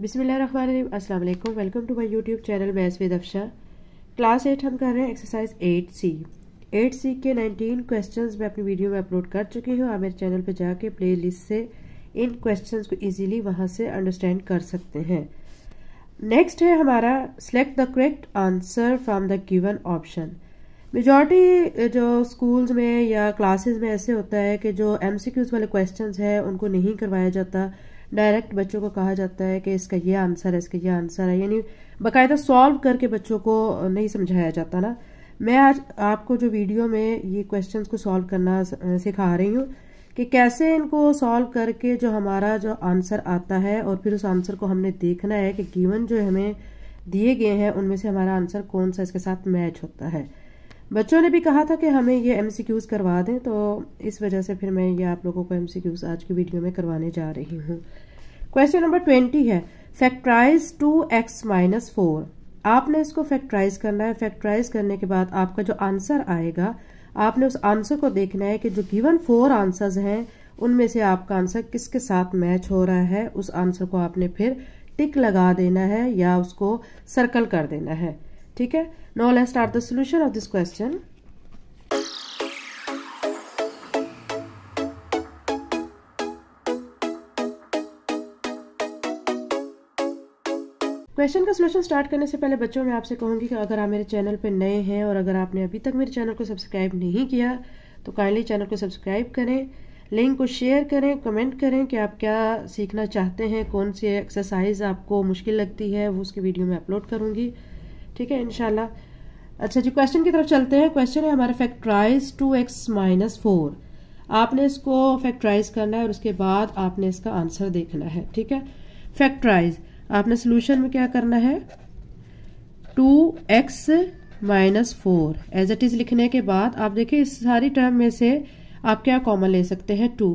बिसमीम अस्सलाम वालेकुम welcome to my YouTube channel maths with Afsha class eight हम कर रहे हैं exercise eight C eight C के नाइनटीन क्वेश्चंस मैं अपनी वीडियो में अपलोड कर चुकी हूँ आप मेरे चैनल पर जाके प्ले लिस्ट से इन क्वेश्चंस को इजीली वहाँ से अंडरस्टैंड कर सकते हैं नेक्स्ट है हमारा select the correct answer from the given option majority जो स्कूल्स में या क्लासेस में ऐसे होता है कि जो क्यूज वाले क्वेश्चन हैं उनको नहीं करवाया जाता डायरेक्ट बच्चों को कहा जाता है कि इसका ये आंसर है इसका ये आंसर है यानी बाकायदा सॉल्व करके बच्चों को नहीं समझाया जाता ना मैं आज आपको जो वीडियो में ये क्वेश्चंस को सॉल्व करना सिखा रही हूँ कि कैसे इनको सॉल्व करके जो हमारा जो आंसर आता है और फिर उस आंसर को हमने देखना है कि गिवन जो हमें दिए गए हैं उनमें से हमारा आंसर कौन सा इसके साथ मैच होता है बच्चों ने भी कहा था कि हमें ये एम करवा दें तो इस वजह से फिर मैं ये आप लोगों को एम आज की वीडियो में करवाने जा रही हूँ क्वेश्चन नंबर ट्वेंटी है factorise two x minus four आपने इसको फैक्ट्राइज करना है फैक्ट्राइज करने के बाद आपका जो आंसर आएगा आपने उस आंसर को देखना है कि जो गिवन फोर आंसर्स हैं उनमें से आपका आंसर किसके साथ मैच हो रहा है उस आंसर को आपने फिर टिक लगा देना है या उसको सर्कल कर देना है ठीक है Now let's start the solution of this question. Question का सोल्यूशन स्टार्ट करने से पहले बच्चों मैं आपसे कहूंगी कि अगर आप मेरे चैनल पर नए हैं और अगर आपने अभी तक मेरे चैनल को सब्सक्राइब नहीं किया तो काइंडली चैनल को सब्सक्राइब करें लिंक को शेयर करें कमेंट करें कि आप क्या सीखना चाहते हैं कौन सी एक्सरसाइज आपको मुश्किल लगती है वो उसकी वीडियो में अपलोड करूँगी ठीक है इनशाला अच्छा जी क्वेश्चन की तरफ चलते हैं क्वेश्चन है हमारे factorise two x minus four आपने इसको फैक्ट्राइज करना है और उसके बाद आपने इसका आंसर देखना है ठीक है फैक्ट्राइज आपने सोल्यूशन में क्या करना है two x minus four as it is लिखने के बाद आप देखिए इस सारी टर्म में से आप क्या कॉमन ले सकते हैं टू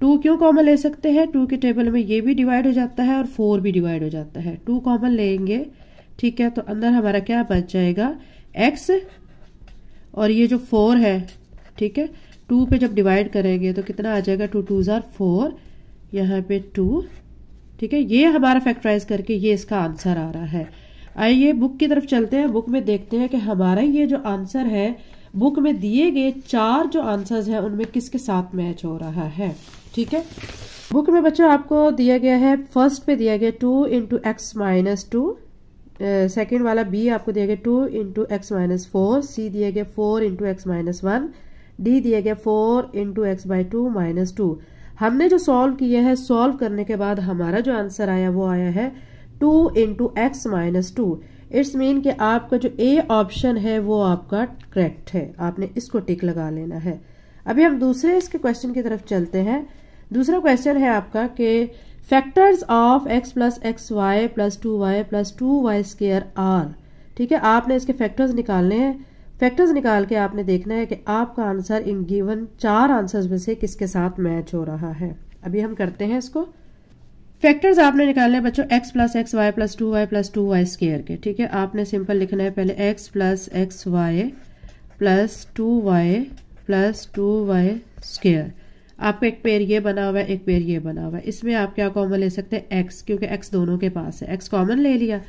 टू क्यों कॉमन ले सकते हैं टू के टेबल में ये भी डिवाइड हो जाता है और फोर भी डिवाइड हो जाता है टू कॉमन लेंगे ठीक है तो अंदर हमारा क्या बच जाएगा एक्स और ये जो फोर है ठीक है टू पे जब डिवाइड करेंगे तो कितना आ जाएगा टू टू ज़ार फोर यहाँ पे टू ठीक है ये हमारा फैक्टराइज करके ये इसका आंसर आ रहा है आइए बुक की तरफ चलते हैं बुक में देखते हैं कि हमारा ये जो आंसर है बुक में दिए गए चार जो आंसर्स हैं उनमें किसके साथ मैच हो रहा है ठीक है बुक में बच्चों आपको दिया गया है फर्स्ट पे दिया गया two into x minus two second वाला बी आपको दिया गया two into x minus four C दिया गया four into x minus one D दिया गया four into x by two minus two हमने जो सॉल्व किया है सॉल्व करने के बाद हमारा जो आंसर आया वो आया है two into x minus two it's mean कि आपका जो ए ऑप्शन है वो आपका करेक्ट है आपने इसको टिक लगा लेना है अभी हम दूसरे इसके क्वेश्चन की तरफ चलते हैं दूसरा क्वेश्चन है आपका कि factors of x plus x y plus two y plus two y square are ठीक है आपने इसके फैक्टर्स निकालने हैं फैक्टर्स निकाल के आपने देखना है कि आपका आंसर इन गिवन चार आंसर्स में से किसके साथ मैच हो रहा है अभी हम करते हैं इसको फैक्टर्स आपने निकालने हैं बच्चों x plus x y plus two y plus two y square के ठीक है आपने सिंपल लिखना है पहले x plus x y plus two y plus two y square आपका एक पेयर ये बना हुआ है एक पेयर ये बना हुआ है इसमें आप क्या कॉमन ले सकते हैं एक्स क्योंकि एक्स दोनों के पास है एक्स कॉमन ले लिया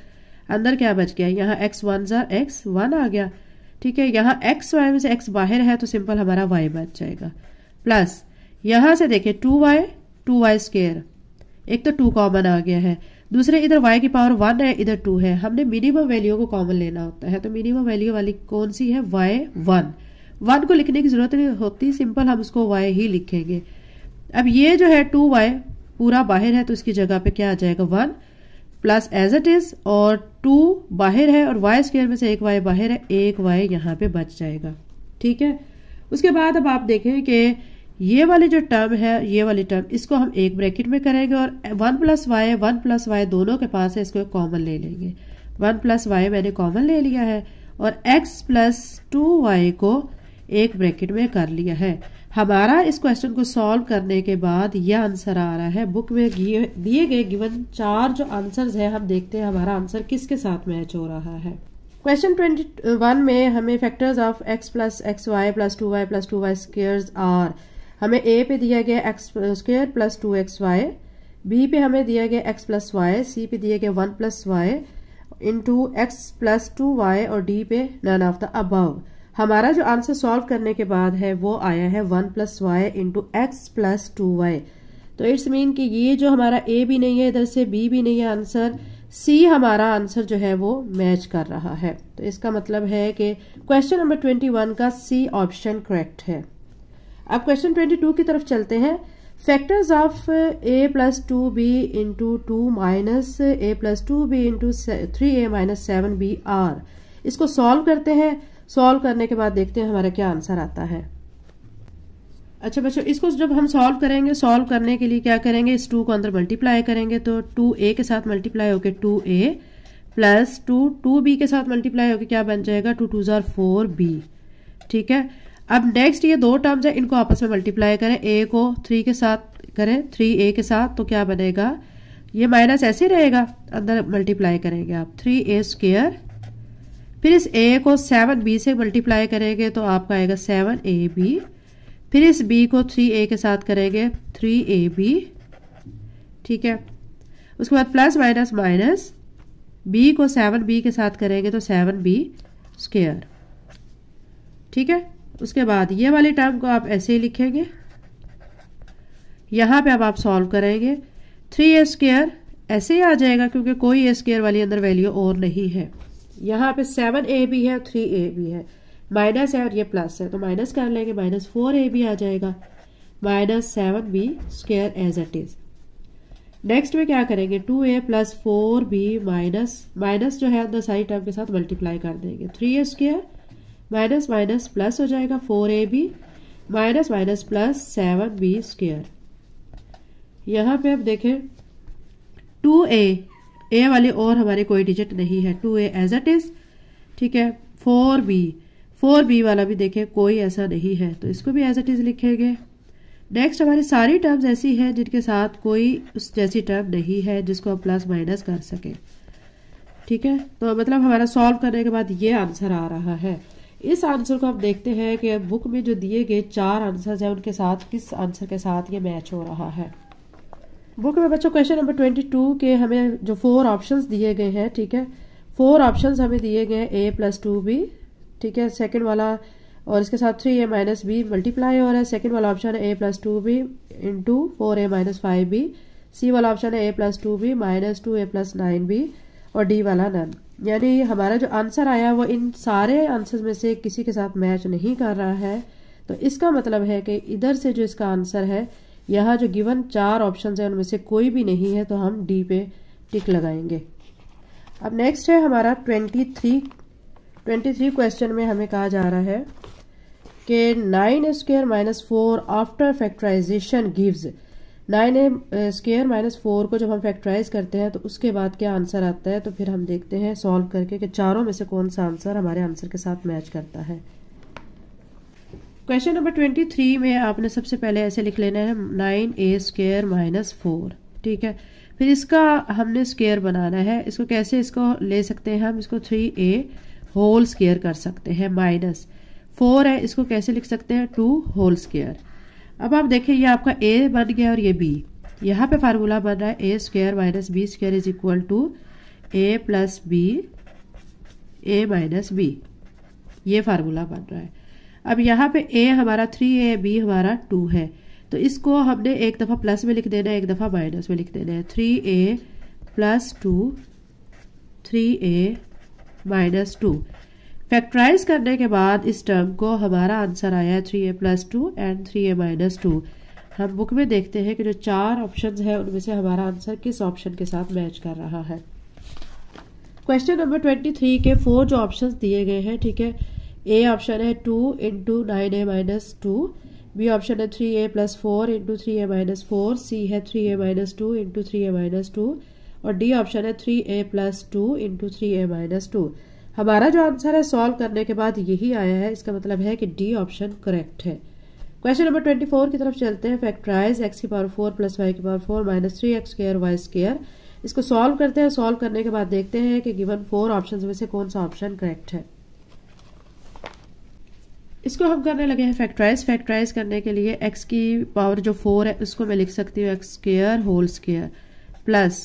अंदर क्या बच गया यहाँ एक्स वन ज़ा एक्स वन आ गया ठीक है यहाँ एक्स वाई में से एक्स बाहर है तो सिंपल हमारा वाई बच जाएगा प्लस यहाँ से देखिए two y two y square एक तो टू कॉमन आ गया है दूसरे इधर वाई की पावर वन है इधर टू है हमने मिनिमम वैल्यू को कॉमन लेना होता है तो मिनिमम वैल्यू वाली कौन सी है वाई वन वन को लिखने की जरूरत नहीं होती सिंपल हम उसको वाई ही लिखेंगे अब ये जो है टू वाई पूरा बाहर है तो इसकी जगह पे क्या आ जाएगा one plus as it is और टू बाहर है और वाई स्केयर में से एक वाई बाहर है एक वाई यहाँ पे बच जाएगा ठीक है उसके बाद अब आप देखें कि ये वाली जो टर्म है ये वाली टर्म इसको हम एक ब्रैकेट में करेंगे और one plus y one plus y दोनों के पास है इसको कॉमन ले लेंगे वन प्लस वाई मैंने कॉमन ले लिया है और एक्स प्लस टू वाई को एक ब्रैकेट में कर लिया है हमारा इस क्वेश्चन को सॉल्व करने के बाद यह आंसर आ रहा है बुक में दिए गए गिवन चार जो आंसर्स है हम देखते हैं हमारा आंसर किसके साथ मैच हो रहा है क्वेश्चन ट्वेंटी वन में हमें factors of x plus x y plus two y plus two y squares are हमें ए पे दिया गया x square plus two x y B पे हमें दिया गया एक्स प्लस वाई सी पे दिया गया one plus y into x plus two y और डी पे नन ऑफ द अबव हमारा जो आंसर सॉल्व करने के बाद है वो आया है one plus y into x plus two y तो इट्स मीन कि ये जो हमारा ए भी नहीं है इधर से बी भी नहीं है आंसर सी हमारा आंसर जो है वो मैच कर रहा है तो इसका मतलब है कि क्वेश्चन नंबर ट्वेंटी वन का सी ऑप्शन करेक्ट है अब क्वेश्चन ट्वेंटी टू की तरफ चलते हैं factors of a plus two b into two minus a plus two b into three a minus seven b are इसको सॉल्व करते हैं सॉल्व करने के बाद देखते हैं हमारा क्या आंसर आता है अच्छा बच्चों इसको जब हम सॉल्व करेंगे सॉल्व करने के लिए क्या करेंगे इस टू को अंदर मल्टीप्लाई करेंगे तो टू ए के साथ मल्टीप्लाई होकर two a plus two two b के साथ मल्टीप्लाई होकर क्या बन जाएगा टू टू ज़ार फोर बी ठीक है अब नेक्स्ट ये दो टर्म्स हैं इनको आपस में मल्टीप्लाई करें ए को थ्री के साथ करें थ्री ए के साथ तो क्या बनेगा ये माइनस ऐसे रहेगा अंदर मल्टीप्लाई करेंगे आप थ्री ए स्केयर फिर इस ए को सेवन बी से मल्टीप्लाई करेंगे तो आपका आएगा सेवन ए बी फिर इस बी को थ्री ए के साथ करेंगे थ्री ए बी ठीक है उसके बाद प्लस माइनस माइनस बी को सेवन बी के साथ करेंगे तो सेवन बी स्क्र ठीक है उसके बाद ये वाली टर्म को आप ऐसे ही लिखेंगे यहाँ पे अब आप सॉल्व करेंगे थ्री ए स्क्र ऐसे ही आ जाएगा क्योंकि कोई ए स्केयर वाली अंदर वैल्यू और नहीं है यहाँ पे सेवन ए भी है थ्री ए भी है माइनस है और ये प्लस है तो माइनस कर लेंगे माइनस फोर ए भी आ जाएगा minus seven b square as it is next में क्या करेंगे two a plus four b minus minus जो है अंदर सारी टर्म के साथ मल्टीप्लाई कर देंगे three a square minus minus plus हो जाएगा four a b minus minus plus seven b square यहाँ पे आप देखें टू ए ए वाले और हमारे कोई डिजिट नहीं है two a as it is ठीक है फोर बी फोर बी वाला भी देखें कोई ऐसा नहीं है तो इसको भी एज एट इज लिखेंगे नेक्स्ट हमारी सारी टर्म्स ऐसी हैं जिनके साथ कोई उस जैसी टर्म नहीं है जिसको हम प्लस माइनस कर सकें ठीक है तो मतलब हमारा सॉल्व करने के बाद ये आंसर आ रहा है इस आंसर को आप देखते हैं कि बुक में जो दिए गए चार आंसर्स हैं उनके साथ किस आंसर के साथ ये मैच हो रहा है बुक में बच्चों क्वेश्चन नंबर ट्वेंटी टू के हमें जो फोर ऑप्शंस दिए गए हैं ठीक है फोर ऑप्शंस हमें दिए गए हैं ए प्लस टू बी ठीक है सेकंड वाला और इसके साथ three a minus b multiply हो रहा है सेकेंड वाला ऑप्शन है a plus two b into four a minus five b C वाला ऑप्शन है a plus two b minus two a plus nine b और डी वाला नन यानी हमारा जो आंसर आया वो इन सारे आंसर में से किसी के साथ मैच नहीं कर रहा है तो इसका मतलब है कि इधर से जो इसका आंसर है यहाँ जो गिवन चार ऑप्शन है उनमें से कोई भी नहीं है तो हम डी पे टिक लगाएंगे अब नेक्स्ट है हमारा twenty three twenty three question में हमें कहा जा रहा है कि nine square minus four after factorisation gives nine square minus four को जब हम फैक्ट्राइज करते हैं तो उसके बाद क्या आंसर आता है तो फिर हम देखते हैं सॉल्व करके कि चारों में से कौन सा आंसर हमारे आंसर के साथ मैच करता है क्वेश्चन नंबर ट्वेंटी थ्री में आपने सबसे पहले ऐसे लिख लेना है nine a square minus four ठीक है फिर इसका हमने स्केयर बनाना है इसको कैसे इसको ले सकते हैं हम इसको थ्री ए होल स्केयर कर सकते हैं माइनस फोर है इसको कैसे लिख सकते हैं टू होल स्केयर अब आप देखें ये आपका ए बन गया और ये बी यहाँ पे फार्मूला बन रहा है a square minus b square is equal to a plus b a minus b ये फार्मूला बन रहा है अब यहाँ पे ए हमारा थ्री है बी हमारा टू है तो इसको हमने एक दफ़ा प्लस में लिख देना है एक दफ़ा माइनस में लिख देना है three a plus two three a minus two factorise करने के बाद इस टर्म को हमारा आंसर आया है three a plus two and three a minus two हम बुक में देखते हैं कि जो चार ऑप्शन हैं उनमें से हमारा आंसर किस ऑप्शन के साथ मैच कर रहा है क्वेश्चन नंबर ट्वेंटी थ्री के फोर जो ऑप्शंस दिए गए हैं ठीक है ए ऑप्शन है two into nine a minus two B option है three a plus four into three a minus four C है three a minus two into three a minus two और डी ऑप्शन है three a plus two into three a minus two हमारा जो answer है solve करने के बाद यही आया है इसका मतलब है कि डी ऑप्शन करेक्ट है क्वेश्चन नंबर ट्वेंटी फोर की तरफ चलते हैं फैक्ट्राइज एक्स की पावर फोर प्लस वाई की power four minus three x square y square इसको सॉल्व करते हैं सॉल्व करने के बाद देखते हैं कि गिवन फोर ऑप्शन में से कौन सा ऑप्शन करेक्ट है इसको हम करने लगे हैं फैक्टराइज फैक्टराइज करने के लिए एक्स की पावर जो फोर है उसको मैं लिख सकती हूँ x square whole square plus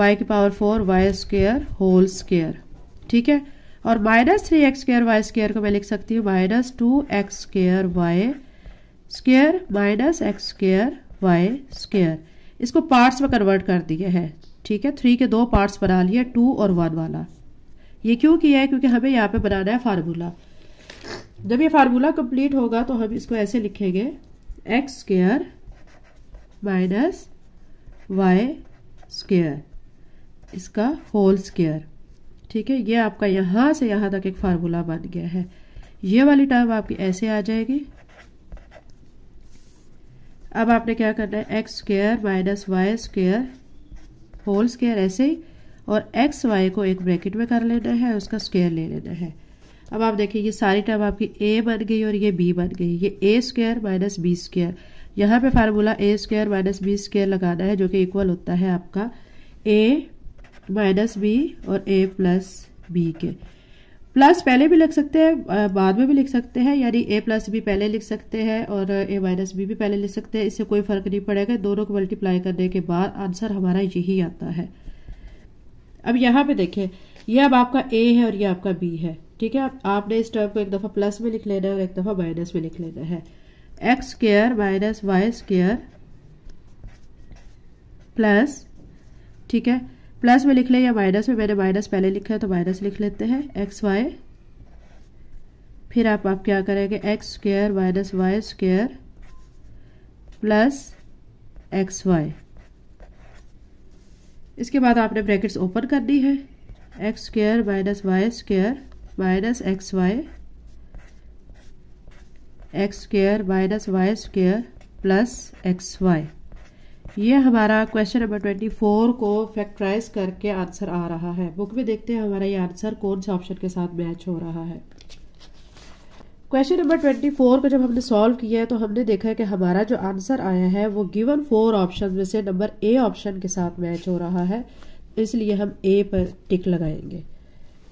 y की power four y square whole square ठीक है और minus three x square y square को मैं लिख सकती हूँ minus two x square y square minus x square y square इसको पार्ट्स में कन्वर्ट कर दिया है ठीक है थ्री के दो पार्ट्स बना लिए टू और वन वाला ये क्यों किया है क्योंकि हमें यहाँ पे बनाना है फार्मूला जब ये फार्मूला कंप्लीट होगा तो हम इसको ऐसे लिखेंगे x square minus y square इसका होल स्केयर ठीक है ये आपका यहाँ से यहाँ तक एक फार्मूला बन गया है ये वाली टर्म आपकी ऐसे आ जाएगी अब आपने क्या करना है x square minus y square whole square ऐसे ही और एक्स वाई को एक ब्रैकेट में कर लेना है उसका स्क्यर ले लेना है अब आप देखिए ये सारी टर्म आपकी ए बन गई और ये बी बन गई ये a square minus b square यहाँ पे formula a square minus b square लगाना है जो कि इक्वल होता है आपका ए माइनस बी और ए प्लस बी के प्लस पहले भी लिख सकते हैं बाद में भी लिख सकते हैं यानी ए प्लस बी पहले लिख सकते हैं और ए माइनस बी भी पहले लिख सकते हैं इससे कोई फर्क नहीं पड़ेगा दोनों को मल्टीप्लाई करने के बाद आंसर हमारा यही आता है अब यहाँ पे देखें ये अब आपका ए है और यह आपका बी है ठीक है आपने इस टर्म को एक दफ़ा प्लस में लिख लेना है और एक दफ़ा माइनस में लिख लेना है x square minus y square plus ठीक है प्लस में लिख लें या माइनस में मैंने माइनस पहले लिखा है तो माइनस लिख लेते हैं एक्स वाई फिर आप आप क्या करेंगे x square minus y square plus x y इसके बाद आपने ब्रैकेट्स ओपन करनी है x square minus y square minus x y x square minus y square plus x y ये हमारा क्वेश्चन नंबर ट्वेंटी फोर को फैक्टराइज करके answer आ रहा है बुक में देखते हैं हमारा ये आंसर कौन से ऑप्शन के साथ मैच हो रहा है क्वेश्चन नंबर ट्वेंटी फोर को जब हमने सॉल्व किया है तो हमने देखा है कि हमारा जो आंसर आया है वो गिवन फोर ऑप्शन में से नंबर ए ऑप्शन के साथ मैच हो रहा है इसलिए हम ए पर टिक लगाएंगे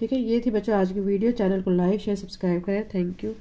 ठीक है ये थी बच्चों आज की वीडियो चैनल को लाइक शेयर सब्सक्राइब करें थैंक यू